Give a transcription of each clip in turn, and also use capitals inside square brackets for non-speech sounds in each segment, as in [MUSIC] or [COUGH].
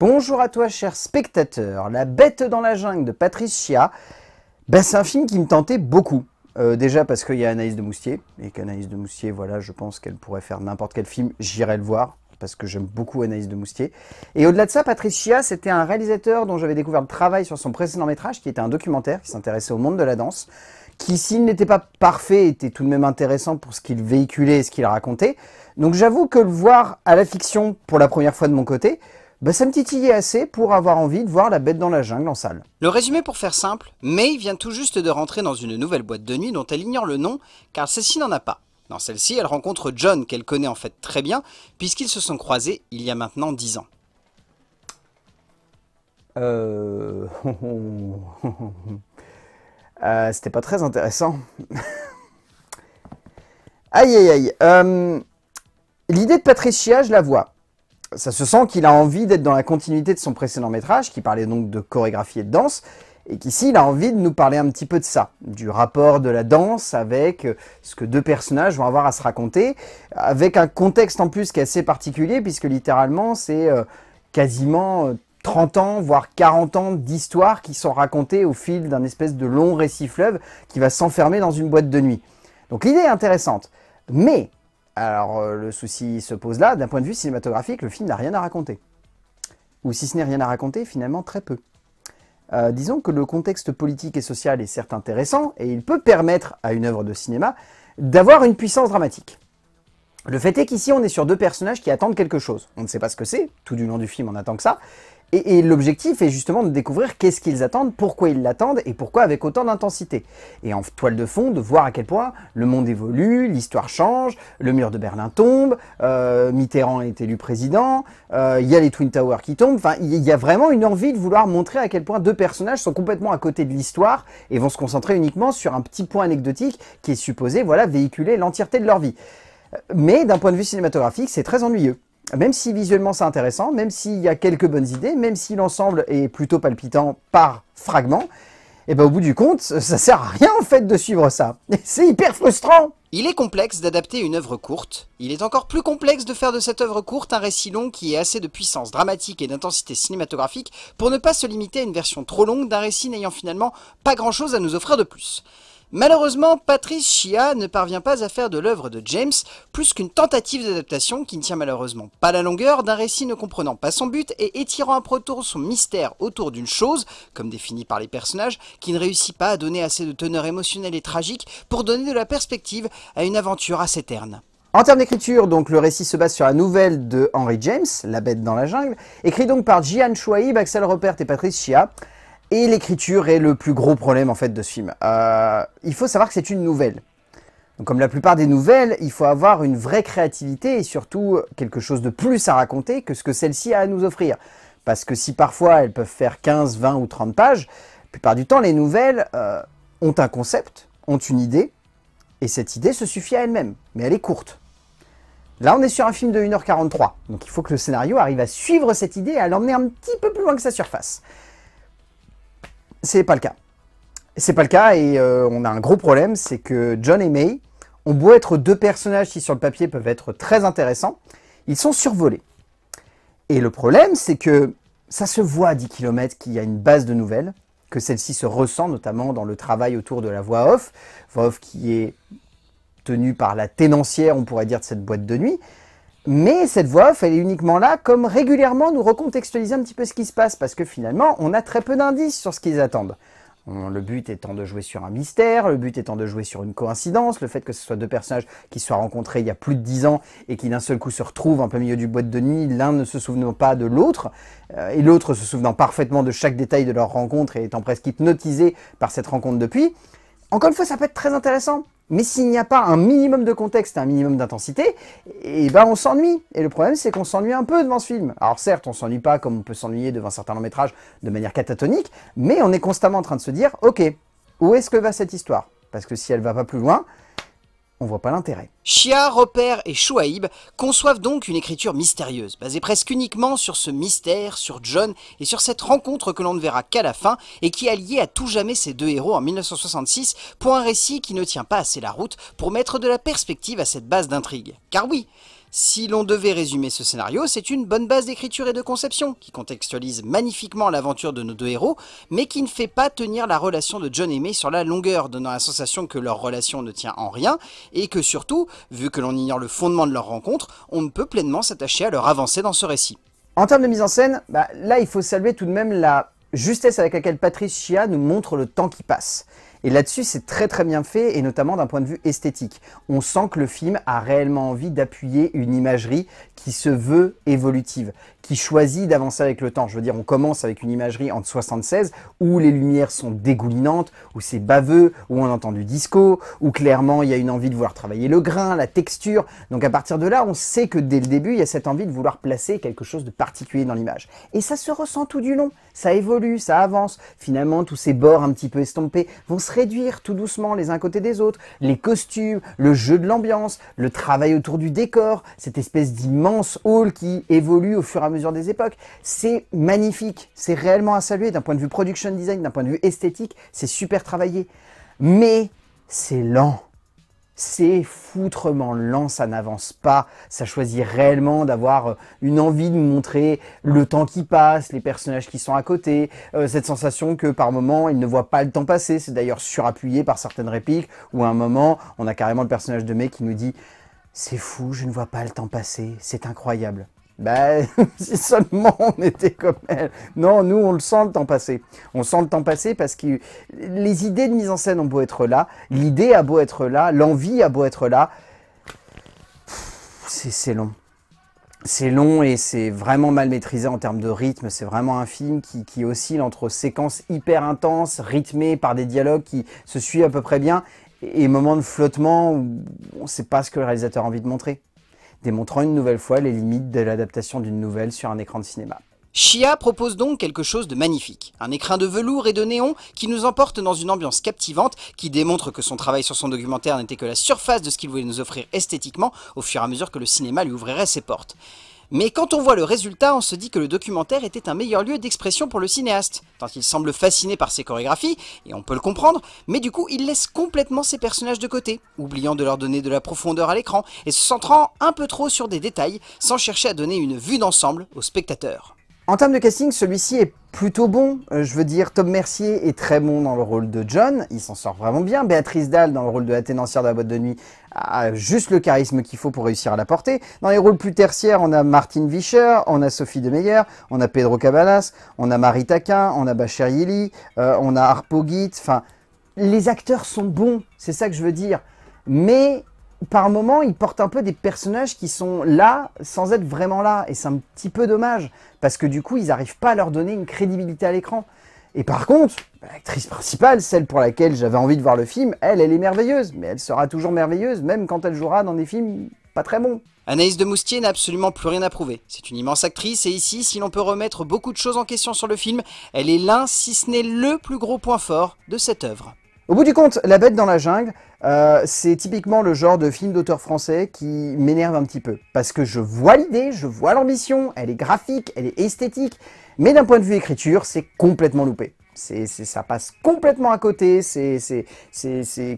Bonjour à toi, cher spectateur. La bête dans la jungle de Patrice ben, c'est un film qui me tentait beaucoup. Euh, déjà parce qu'il y a Anaïs de Moustier, et qu'Anaïs de Moustier, voilà, je pense qu'elle pourrait faire n'importe quel film, j'irai le voir, parce que j'aime beaucoup Anaïs de Moustier. Et au-delà de ça, Patricia, c'était un réalisateur dont j'avais découvert le travail sur son précédent métrage, qui était un documentaire qui s'intéressait au monde de la danse, qui, s'il n'était pas parfait, était tout de même intéressant pour ce qu'il véhiculait et ce qu'il racontait. Donc j'avoue que le voir à la fiction pour la première fois de mon côté, bah, ça me titillait assez pour avoir envie de voir la bête dans la jungle en salle. Le résumé pour faire simple, May vient tout juste de rentrer dans une nouvelle boîte de nuit dont elle ignore le nom car celle-ci n'en a pas. Dans celle-ci, elle rencontre John qu'elle connaît en fait très bien puisqu'ils se sont croisés il y a maintenant dix ans. Euh... [LAUGHS] euh c'était pas très intéressant. [LAUGHS] aïe aïe aïe. Euh, l'idée de Patricia, je la vois ça se sent qu'il a envie d'être dans la continuité de son précédent métrage, qui parlait donc de chorégraphie et de danse, et qu'ici il a envie de nous parler un petit peu de ça, du rapport de la danse avec euh, ce que deux personnages vont avoir à se raconter, avec un contexte en plus qui est assez particulier, puisque littéralement c'est euh, quasiment 30 euh, ans, voire 40 ans d'histoires qui sont racontées au fil d'un espèce de long récit fleuve qui va s'enfermer dans une boîte de nuit. Donc l'idée est intéressante, mais alors euh, le souci se pose là, d'un point de vue cinématographique, le film n'a rien à raconter. Ou si ce n'est rien à raconter, finalement très peu. Euh, disons que le contexte politique et social est certes intéressant, et il peut permettre à une œuvre de cinéma d'avoir une puissance dramatique. Le fait est qu'ici, on est sur deux personnages qui attendent quelque chose. On ne sait pas ce que c'est, tout du long du film, on attend que ça. Et, l'objectif est justement de découvrir qu'est-ce qu'ils attendent, pourquoi ils l'attendent et pourquoi avec autant d'intensité. Et en toile de fond, de voir à quel point le monde évolue, l'histoire change, le mur de Berlin tombe, euh, Mitterrand est élu président, euh, il y a les Twin Towers qui tombent. Enfin, il y a vraiment une envie de vouloir montrer à quel point deux personnages sont complètement à côté de l'histoire et vont se concentrer uniquement sur un petit point anecdotique qui est supposé voilà, véhiculer l'entièreté de leur vie. Euh, mais d'un point de vue cinématographique, c'est très ennuyeux même si visuellement c'est intéressant, même s'il y a quelques bonnes idées, même si l'ensemble est plutôt palpitant par fragments, et eh ben au bout du compte, ça sert à rien en fait de suivre ça. C'est hyper frustrant Il est complexe d'adapter une œuvre courte, il est encore plus complexe de faire de cette œuvre courte un récit long qui ait assez de puissance dramatique et d'intensité cinématographique pour ne pas se limiter à une version trop longue d'un récit n'ayant finalement pas grand chose à nous offrir de plus. Malheureusement, Patrice Chia ne parvient pas à faire de l'œuvre de James plus qu'une tentative d'adaptation qui ne tient malheureusement pas la longueur d'un récit ne comprenant pas son but et étirant à protour son mystère autour d'une chose, comme définie par les personnages, qui ne réussit pas à donner assez de teneur émotionnelle et tragique pour donner de la perspective à une aventure assez terne. En termes d'écriture, donc le récit se base sur la nouvelle de Henry James, La bête dans la jungle, écrit donc par Jian Chouaib, Axel Repert et Patrice Chia. Et l'écriture est le plus gros problème en fait de ce film. Euh, il faut savoir que c'est une nouvelle. comme la plupart des nouvelles, il faut avoir une vraie créativité et surtout quelque chose de plus à raconter que ce que celle-ci a à nous offrir. Parce que si parfois elles peuvent faire 15, 20 ou 30 pages, la plupart du temps les nouvelles euh, ont un concept, ont une idée, et cette idée se suffit à elle-même, mais elle est courte. Là, on est sur un film de 1h43, donc il faut que le scénario arrive à suivre cette idée et à l'emmener un petit peu plus loin que sa surface c'est pas le cas. C'est pas le cas et euh, on a un gros problème, c'est que John et May ont beau être deux personnages qui sur le papier peuvent être très intéressants, ils sont survolés. Et le problème, c'est que ça se voit à 10 km qu'il y a une base de nouvelles, que celle-ci se ressent notamment dans le travail autour de la voix off, voix off qui est tenue par la tenancière, on pourrait dire, de cette boîte de nuit, mais cette voix off, elle est uniquement là comme régulièrement nous recontextualiser un petit peu ce qui se passe, parce que finalement, on a très peu d'indices sur ce qu'ils attendent. Le but étant de jouer sur un mystère, le but étant de jouer sur une coïncidence, le fait que ce soit deux personnages qui se soient rencontrés il y a plus de dix ans et qui d'un seul coup se retrouvent en plein milieu du boîte de nuit, l'un ne se souvenant pas de l'autre, euh, et l'autre se souvenant parfaitement de chaque détail de leur rencontre et étant presque hypnotisé par cette rencontre depuis. Encore une fois, ça peut être très intéressant. Mais s'il n'y a pas un minimum de contexte, un minimum d'intensité, eh ben on s'ennuie. Et le problème, c'est qu'on s'ennuie un peu devant ce film. Alors certes, on s'ennuie pas comme on peut s'ennuyer devant certains longs métrages de manière catatonique, mais on est constamment en train de se dire, ok, où est-ce que va cette histoire Parce que si elle va pas plus loin, on voit pas l'intérêt. Shia, Robert et Shuaib conçoivent donc une écriture mystérieuse, basée presque uniquement sur ce mystère, sur John et sur cette rencontre que l'on ne verra qu'à la fin et qui a lié à tout jamais ces deux héros en 1966 pour un récit qui ne tient pas assez la route pour mettre de la perspective à cette base d'intrigue. Car oui, si l'on devait résumer ce scénario, c'est une bonne base d'écriture et de conception, qui contextualise magnifiquement l'aventure de nos deux héros, mais qui ne fait pas tenir la relation de John et May sur la longueur, donnant la sensation que leur relation ne tient en rien, et que surtout, vu que l'on ignore le fondement de leur rencontre, on ne peut pleinement s'attacher à leur avancée dans ce récit. En termes de mise en scène, bah, là il faut saluer tout de même la justesse avec laquelle Patrice Chia nous montre le temps qui passe. Et là-dessus, c'est très très bien fait, et notamment d'un point de vue esthétique. On sent que le film a réellement envie d'appuyer une imagerie qui se veut évolutive, qui choisit d'avancer avec le temps. Je veux dire, on commence avec une imagerie en 76 où les lumières sont dégoulinantes, où c'est baveux, où on entend du disco, où clairement il y a une envie de vouloir travailler le grain, la texture. Donc à partir de là, on sait que dès le début, il y a cette envie de vouloir placer quelque chose de particulier dans l'image. Et ça se ressent tout du long, ça évolue, ça avance. Finalement, tous ces bords un petit peu estompés vont se réduire tout doucement les uns côté des autres, les costumes, le jeu de l'ambiance, le travail autour du décor, cette espèce d'immense hall qui évolue au fur et à mesure des époques. C'est magnifique, c'est réellement à saluer d'un point de vue production design, d'un point de vue esthétique, c'est super travaillé. Mais c'est lent c'est foutrement lent, ça n'avance pas, ça choisit réellement d'avoir euh, une envie de montrer le temps qui passe, les personnages qui sont à côté, euh, cette sensation que par moment ils ne voient pas le temps passer, c'est d'ailleurs surappuyé par certaines répliques, où à un moment on a carrément le personnage de May qui nous dit « c'est fou, je ne vois pas le temps passer, c'est incroyable ». Ben, [LAUGHS] si seulement on était comme elle. Non, nous, on le sent le temps passer. On sent le temps passer parce que les idées de mise en scène ont beau être là, l'idée a beau être là, l'envie a beau être là. C'est long. C'est long et c'est vraiment mal maîtrisé en termes de rythme. C'est vraiment un film qui, qui, oscille entre séquences hyper intenses, rythmées par des dialogues qui se suivent à peu près bien, et moments de flottement où on ne sait pas ce que le réalisateur a envie de montrer démontrant une nouvelle fois les limites de l'adaptation d'une nouvelle sur un écran de cinéma. Shia propose donc quelque chose de magnifique, un écrin de velours et de néon qui nous emporte dans une ambiance captivante, qui démontre que son travail sur son documentaire n'était que la surface de ce qu'il voulait nous offrir esthétiquement au fur et à mesure que le cinéma lui ouvrirait ses portes. Mais quand on voit le résultat, on se dit que le documentaire était un meilleur lieu d'expression pour le cinéaste, tant il semble fasciné par ses chorégraphies, et on peut le comprendre, mais du coup il laisse complètement ses personnages de côté, oubliant de leur donner de la profondeur à l'écran, et se centrant un peu trop sur des détails, sans chercher à donner une vue d'ensemble au spectateur. En termes de casting, celui-ci est plutôt bon. Euh, je veux dire, Tom Mercier est très bon dans le rôle de John, il s'en sort vraiment bien. Béatrice Dalle, dans le rôle de la tenancière de la boîte de nuit, a juste le charisme qu'il faut pour réussir à la porter. Dans les rôles plus tertiaires, on a Martine Vischer, on a Sophie de Meyer, on a Pedro Cabalas, on a Marie Taquin, on a Bachir Yili, euh, on a Harpo Enfin, les acteurs sont bons, c'est ça que je veux dire. Mais par moment, ils portent un peu des personnages qui sont là sans être vraiment là. Et c'est un petit peu dommage, parce que du coup, ils n'arrivent pas à leur donner une crédibilité à l'écran. Et par contre, l'actrice principale, celle pour laquelle j'avais envie de voir le film, elle, elle est merveilleuse. Mais elle sera toujours merveilleuse, même quand elle jouera dans des films pas très bons. Anaïs de Moustier n'a absolument plus rien à prouver. C'est une immense actrice et ici, si l'on peut remettre beaucoup de choses en question sur le film, elle est l'un, si ce n'est le plus gros point fort de cette œuvre. Au bout du compte, La bête dans la jungle, euh, c'est typiquement le genre de film d'auteur français qui m'énerve un petit peu. Parce que je vois l'idée, je vois l'ambition, elle est graphique, elle est esthétique, mais d'un point de vue écriture, c'est complètement loupé. C'est, ça passe complètement à côté, c'est, c'est,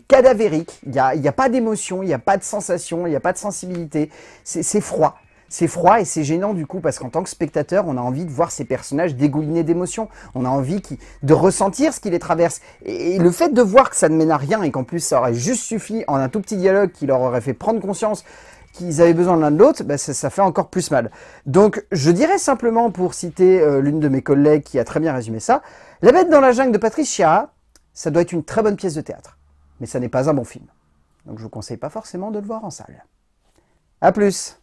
cadavérique, il n'y a, y a, pas d'émotion, il n'y a pas de sensation, il n'y a pas de sensibilité, c'est, froid, c'est froid et c'est gênant du coup parce qu'en tant que spectateur, on a envie de voir ces personnages dégouliner d'émotions. On a envie de ressentir ce qui les traverse. Et, le fait de voir que ça ne mène à rien et qu'en plus ça aurait juste suffi en un tout petit dialogue qui leur aurait fait prendre conscience qu'ils avaient besoin l'un de l'autre, bah ça, fait encore plus mal. Donc je dirais simplement, pour citer euh, l'une de mes collègues qui a très bien résumé ça, La bête dans la jungle de Patrice Chia, ça doit être une très bonne pièce de théâtre. Mais ça n'est pas un bon film. Donc je vous conseille pas forcément de le voir en salle. A plus